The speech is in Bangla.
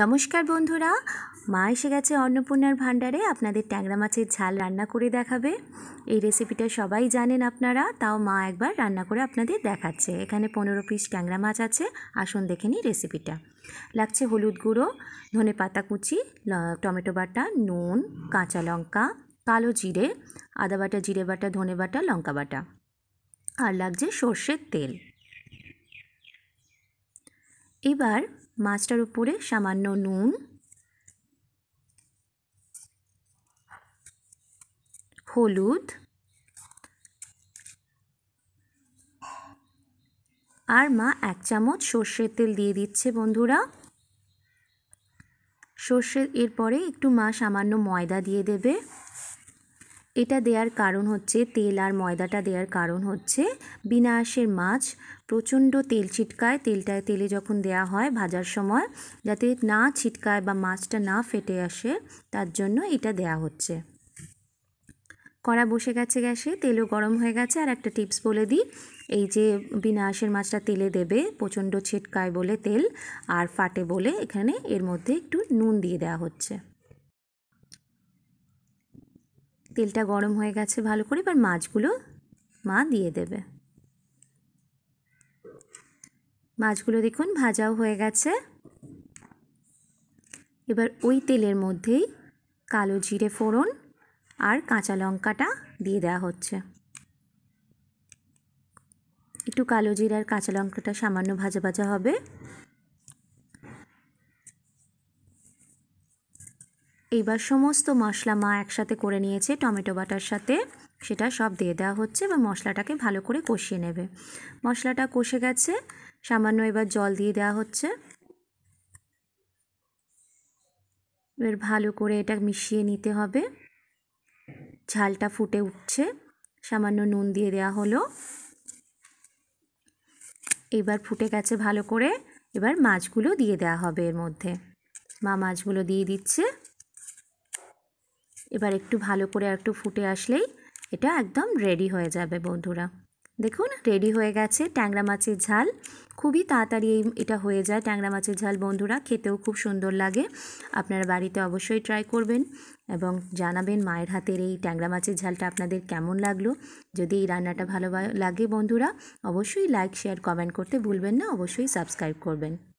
নমস্কার বন্ধুরা মা এসে গেছে অন্নপূর্ণার ভাণ্ডারে আপনাদের ট্যাংরা মাছের ঝাল রান্না করে দেখাবে এই রেসিপিটা সবাই জানেন আপনারা তাও মা একবার রান্না করে আপনাদের দেখাচ্ছে এখানে পনেরো পিস ট্যাংরা মাছ আছে আসুন দেখে নিই রেসিপিটা লাগছে হলুদ গুঁড়ো ধনে পাতা কুচি টমেটো বাটা নুন কাঁচা লঙ্কা কালো জিরে আদা বাটা জিরে বাটা ধনে বাটা লঙ্কা বাটা আর লাগছে সর্ষের তেল এবার মাছটার উপরে সামান্য নুন হলুদ আর মা এক চামচ সর্ষের তেল দিয়ে দিচ্ছে বন্ধুরা সর্ষের এরপরে একটু মা সামান্য ময়দা দিয়ে দেবে এটা দেওয়ার কারণ হচ্ছে তেল আর ময়দাটা দেওয়ার কারণ হচ্ছে বিনাশের মাছ প্রচণ্ড তেল ছিটকায় তেলটায় তেলে যখন দেয়া হয় ভাজার সময় যাতে না ছিটকায় বা মাছটা না ফেটে আসে তার জন্য এটা দেয়া হচ্ছে কড়া বসে গেছে গ্যাসে তেলও গরম হয়ে গেছে আর একটা টিপস বলে দিই এই যে বিনা আঁশের মাছটা তেলে দেবে প্রচণ্ড ছিটকায় বলে তেল আর ফাটে বলে এখানে এর মধ্যে একটু নুন দিয়ে দেওয়া হচ্ছে তেলটা গরম হয়ে গেছে ভালো করে এবার মাছগুলো মা দিয়ে দেবে মাছগুলো দেখুন ভাজাও হয়ে গেছে এবার ওই তেলের মধ্যেই কালো জিরে ফোড়ন আর কাঁচা লঙ্কাটা দিয়ে দেওয়া হচ্ছে একটু কালো জিরে আর কাঁচা লঙ্কাটা সামান্য ভাজা ভাজা হবে এইবার সমস্ত মশলা মা একসাথে করে নিয়েছে টমেটো বাটার সাথে সেটা সব দিয়ে দেওয়া হচ্ছে এবার মশলাটাকে ভালো করে কষিয়ে নেবে মশলাটা কষে গেছে সামান্য এবার জল দিয়ে দেওয়া হচ্ছে এবার ভালো করে এটা মিশিয়ে নিতে হবে ঝালটা ফুটে উঠছে সামান্য নুন দিয়ে দেওয়া হলো এবার ফুটে গেছে ভালো করে এবার মাছগুলো দিয়ে দেওয়া হবে এর মধ্যে মা মাছগুলো দিয়ে দিচ্ছে এবার একটু ভালো করে একটু ফুটে আসলেই এটা একদম রেডি হয়ে যাবে বন্ধুরা দেখুন রেডি হয়ে গেছে ট্যাংরা মাছের ঝাল খুবই তাড়াতাড়ি এটা হয়ে যায় ট্যাংরা মাছের ঝাল বন্ধুরা খেতেও খুব সুন্দর লাগে আপনারা বাড়িতে অবশ্যই ট্রাই করবেন এবং জানাবেন মায়ের হাতের এই ট্যাংরা মাছের ঝালটা আপনাদের কেমন লাগলো যদি এই রান্নাটা ভালো লাগে বন্ধুরা অবশ্যই লাইক শেয়ার কমেন্ট করতে ভুলবেন না অবশ্যই সাবস্ক্রাইব করবেন